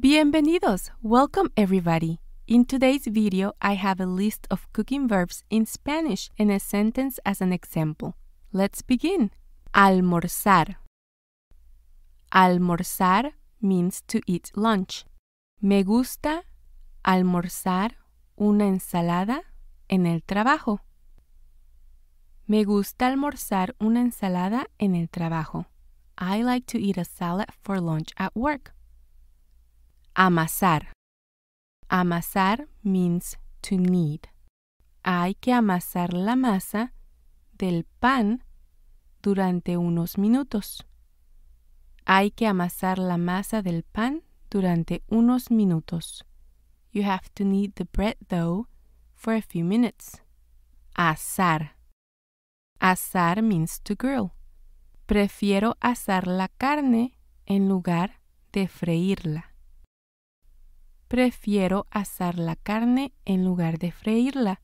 Bienvenidos! Welcome everybody! In today's video, I have a list of cooking verbs in Spanish and a sentence as an example. Let's begin. Almorzar. Almorzar means to eat lunch. Me gusta almorzar una ensalada en el trabajo. Me gusta almorzar una ensalada en el trabajo. I like to eat a salad for lunch at work. Amasar. Amasar means to knead. Hay que amasar la masa del pan durante unos minutos. Hay que amasar la masa del pan durante unos minutos. You have to knead the bread dough for a few minutes. Asar. Asar means to grill. Prefiero asar la carne en lugar de freírla. Prefiero asar la carne en lugar de freírla.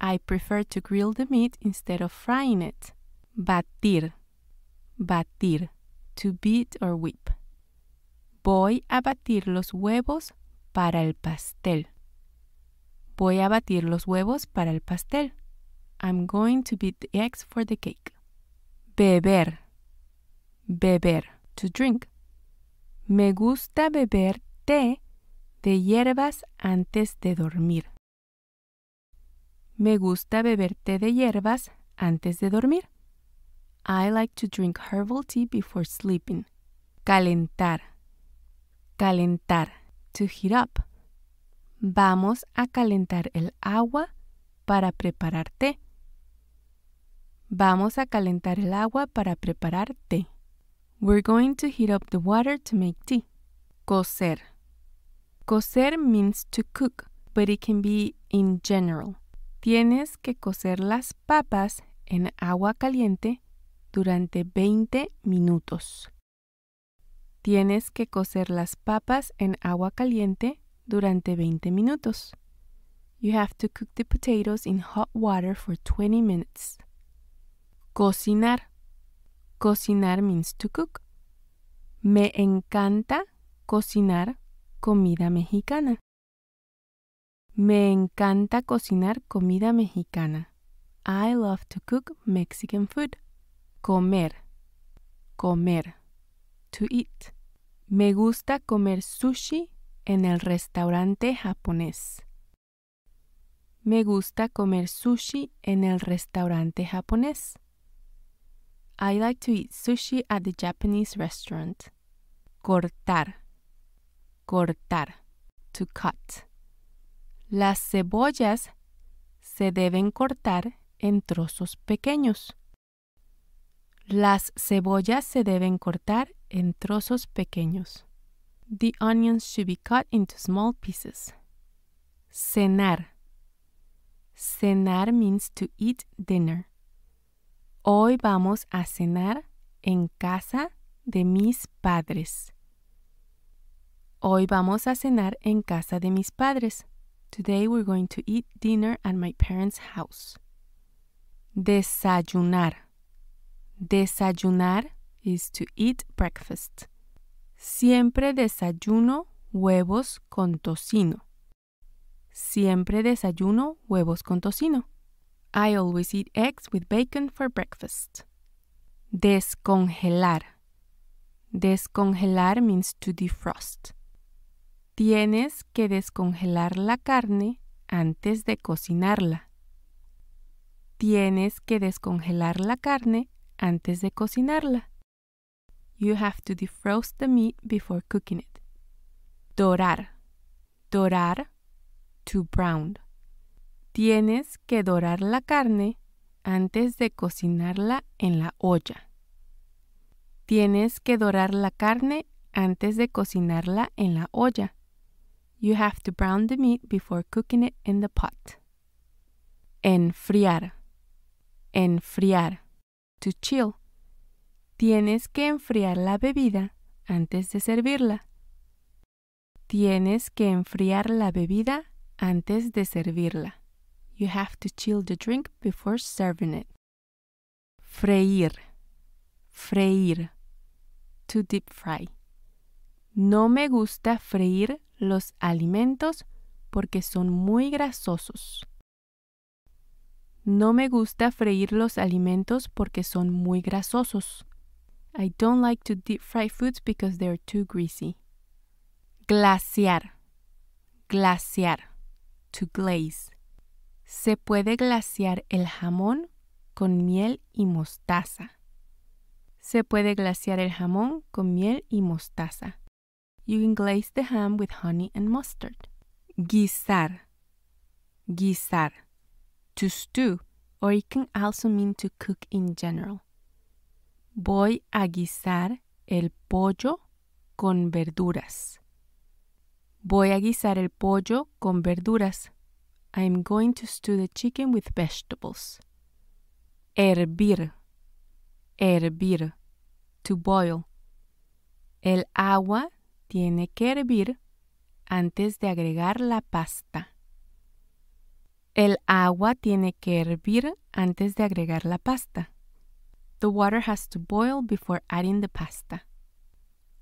I prefer to grill the meat instead of frying it. Batir. Batir. To beat or whip. Voy a batir los huevos para el pastel. Voy a batir los huevos para el pastel. I'm going to beat the eggs for the cake. Beber. Beber. To drink. Me gusta beber té de hierbas antes de dormir. Me gusta beber té de hierbas antes de dormir. I like to drink herbal tea before sleeping. Calentar. Calentar. To heat up. Vamos a calentar el agua para preparar té. Vamos a calentar el agua para preparar té. We're going to heat up the water to make tea. Cocer. Cocer means to cook, but it can be in general. Tienes que cocer las papas en agua caliente durante 20 minutos. Tienes que cocer las papas en agua caliente durante 20 minutos. You have to cook the potatoes in hot water for 20 minutes. Cocinar. Cocinar means to cook. Me encanta cocinar comida mexicana. Me encanta cocinar comida mexicana. I love to cook Mexican food. Comer. Comer. To eat. Me gusta comer sushi en el restaurante japonés. Me gusta comer sushi en el restaurante japonés. I like to eat sushi at the Japanese restaurant. Cortar cortar, to cut. Las cebollas se deben cortar en trozos pequeños. Las cebollas se deben cortar en trozos pequeños. The onions should be cut into small pieces. Cenar. Cenar means to eat dinner. Hoy vamos a cenar en casa de mis padres. Hoy vamos a cenar en casa de mis padres. Today we're going to eat dinner at my parents' house. Desayunar. Desayunar is to eat breakfast. Siempre desayuno huevos con tocino. Siempre desayuno huevos con tocino. I always eat eggs with bacon for breakfast. Descongelar. Descongelar means to defrost. Tienes que descongelar la carne antes de cocinarla. Tienes que descongelar la carne antes de cocinarla. You have to defrost the meat before cooking it. Dorar. Dorar. To brown. Tienes que dorar la carne antes de cocinarla en la olla. Tienes que dorar la carne antes de cocinarla en la olla. You have to brown the meat before cooking it in the pot. Enfriar. Enfriar. To chill. Tienes que enfriar la bebida antes de servirla. Tienes que enfriar la bebida antes de servirla. You have to chill the drink before serving it. Freír. Freír. To deep fry. No me gusta freír los alimentos porque son muy grasosos. No me gusta freír los alimentos porque son muy grasosos. I don't like to deep fry foods because they're too greasy. Glaciar. Glaciar. To glaze. Se puede glaciar el jamón con miel y mostaza. Se puede glaciar el jamón con miel y mostaza. you can glaze the ham with honey and mustard. Guisar. Guisar. To stew, or it can also mean to cook in general. Voy a guisar el pollo con verduras. Voy a guisar el pollo con verduras. I am going to stew the chicken with vegetables. Hervir. Hervir. To boil. El agua tiene que hervir antes de agregar la pasta. El agua tiene que hervir antes de agregar la pasta. The water has to boil before adding the pasta.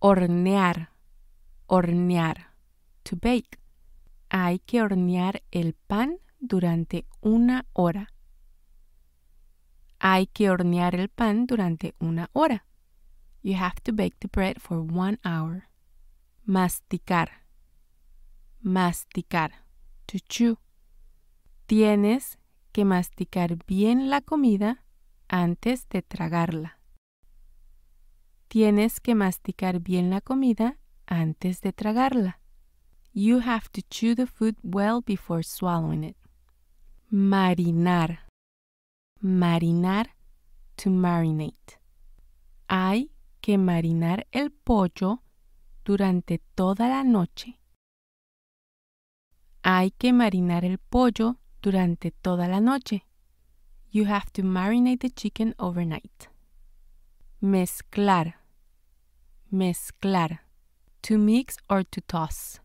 Hornear. Hornear. To bake. Hay que hornear el pan durante una hora. Hay que hornear el pan durante una hora. You have to bake the bread for one hour masticar, masticar, to chew. Tienes que masticar bien la comida antes de tragarla. Tienes que masticar bien la comida antes de tragarla. You have to chew the food well before swallowing it. Marinar. Marinar, to marinate. Hay que marinar el pollo durante toda la noche. Hay que marinar el pollo durante toda la noche. You have to marinate the chicken overnight. Mezclar. Mezclar. To mix or to toss.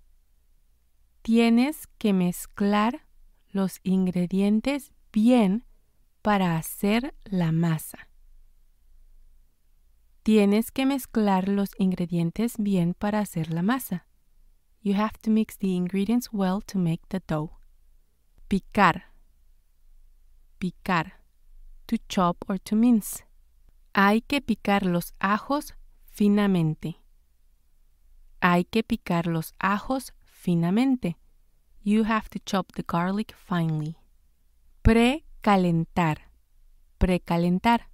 Tienes que mezclar los ingredientes bien para hacer la masa. Tienes que mezclar los ingredientes bien para hacer la masa. You have to mix the ingredients well to make the dough. Picar. Picar. To chop or to mince. Hay que picar los ajos finamente. Hay que picar los ajos finamente. You have to chop the garlic finely. Precalentar. Precalentar.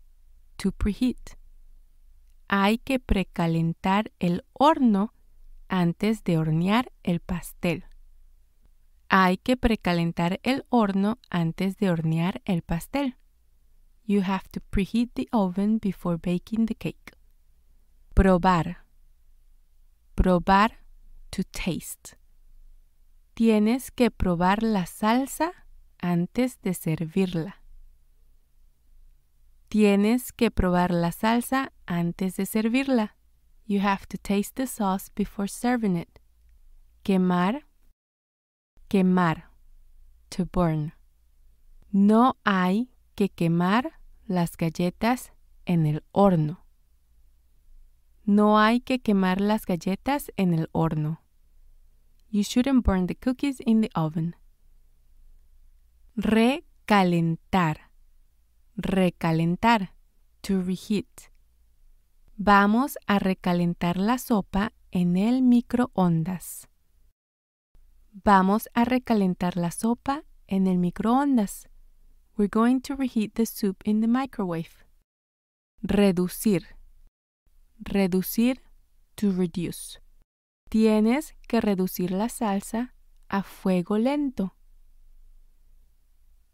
To preheat hay que precalentar el horno antes de hornear el pastel. Hay que precalentar el horno antes de hornear el pastel. You have to preheat the oven before baking the cake. Probar. Probar to taste. Tienes que probar la salsa antes de servirla. Tienes que probar la salsa antes de servirla. You have to taste the sauce before serving it. Quemar, quemar, to burn. No hay que quemar las galletas en el horno. No hay que quemar las galletas en el horno. You shouldn't burn the cookies in the oven. Recalentar. Recalentar. To reheat. Vamos a recalentar la sopa en el microondas. Vamos a recalentar la sopa en el microondas. We're going to reheat the soup in the microwave. Reducir. Reducir, to reduce. Tienes que reducir la salsa a fuego lento.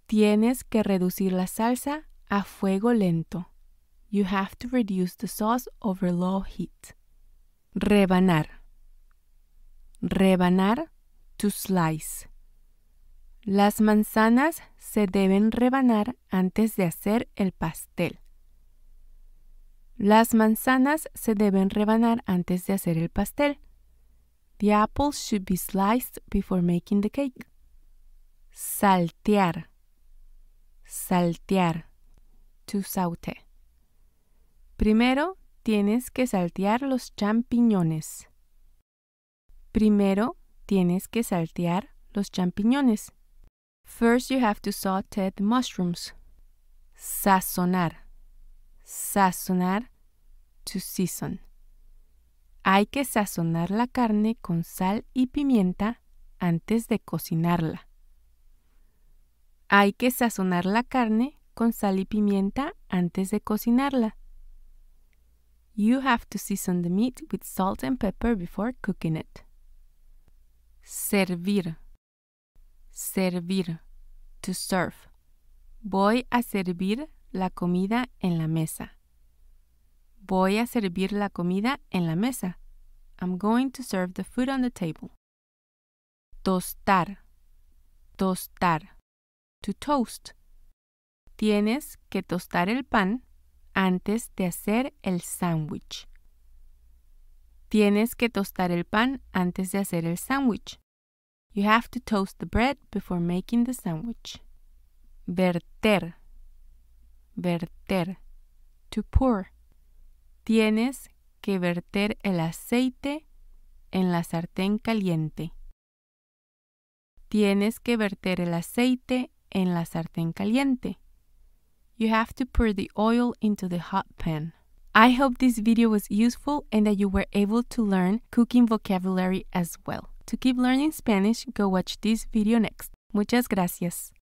Tienes que reducir la salsa a fuego lento. You have to reduce the sauce over low heat. Rebanar. Rebanar, to slice. Las manzanas se deben rebanar antes de hacer el pastel. Las manzanas se deben rebanar antes de hacer el pastel. The apples should be sliced before making the cake. Saltear. Saltear. To saute. Primero tienes que saltear los champiñones. Primero tienes que saltear los champiñones. First you have to saute the mushrooms. Sazonar. Sazonar. To season. Hay que sazonar la carne con sal y pimienta antes de cocinarla. Hay que sazonar la carne con sal y pimienta antes de cocinarla. You have to season the meat with salt and pepper before cooking it. Servir. Servir. To serve. Voy a servir la comida en la mesa. Voy a servir la comida en la mesa. I'm going to serve the food on the table. Tostar. Tostar. To toast. Tienes que tostar el pan antes de hacer el sándwich. Tienes que tostar el pan antes de hacer el sándwich. You have to toast the bread before making the sandwich. Verter. Verter. To pour. Tienes que verter el aceite en la sartén caliente. Tienes que verter el aceite en la sartén caliente. you have to pour the oil into the hot pan. I hope this video was useful and that you were able to learn cooking vocabulary as well. To keep learning Spanish, go watch this video next. Muchas gracias.